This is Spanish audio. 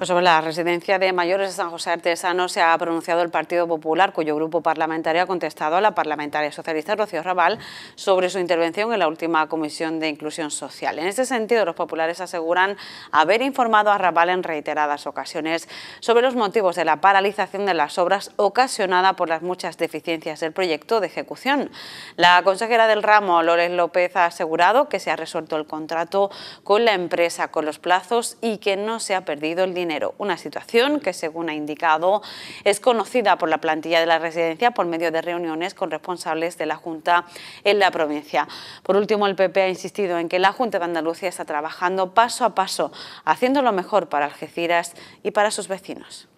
Pues sobre la residencia de mayores de San José Artesano se ha pronunciado el Partido Popular, cuyo grupo parlamentario ha contestado a la parlamentaria socialista Rocío Raval sobre su intervención en la última Comisión de Inclusión Social. En ese sentido, los populares aseguran haber informado a Raval en reiteradas ocasiones sobre los motivos de la paralización de las obras ocasionada por las muchas deficiencias del proyecto de ejecución. La consejera del ramo, Lores López, ha asegurado que se ha resuelto el contrato con la empresa con los plazos y que no se ha perdido el dinero una situación que, según ha indicado, es conocida por la plantilla de la residencia por medio de reuniones con responsables de la Junta en la provincia. Por último, el PP ha insistido en que la Junta de Andalucía está trabajando paso a paso, haciendo lo mejor para Algeciras y para sus vecinos.